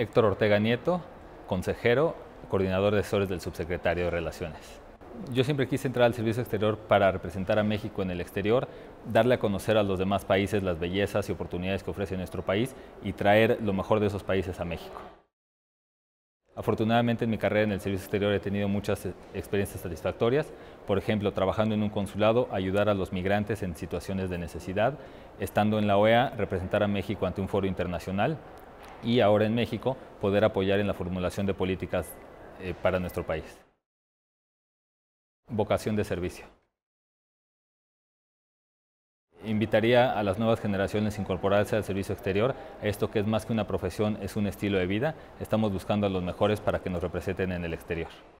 Héctor Ortega Nieto, consejero, coordinador de asesores del subsecretario de Relaciones. Yo siempre quise entrar al servicio exterior para representar a México en el exterior, darle a conocer a los demás países las bellezas y oportunidades que ofrece nuestro país y traer lo mejor de esos países a México. Afortunadamente en mi carrera en el servicio exterior he tenido muchas eh, experiencias satisfactorias, por ejemplo, trabajando en un consulado, ayudar a los migrantes en situaciones de necesidad, estando en la OEA, representar a México ante un foro internacional, y ahora en México poder apoyar en la formulación de políticas eh, para nuestro país. Vocación de servicio. Invitaría a las nuevas generaciones a incorporarse al servicio exterior. Esto que es más que una profesión, es un estilo de vida. Estamos buscando a los mejores para que nos representen en el exterior.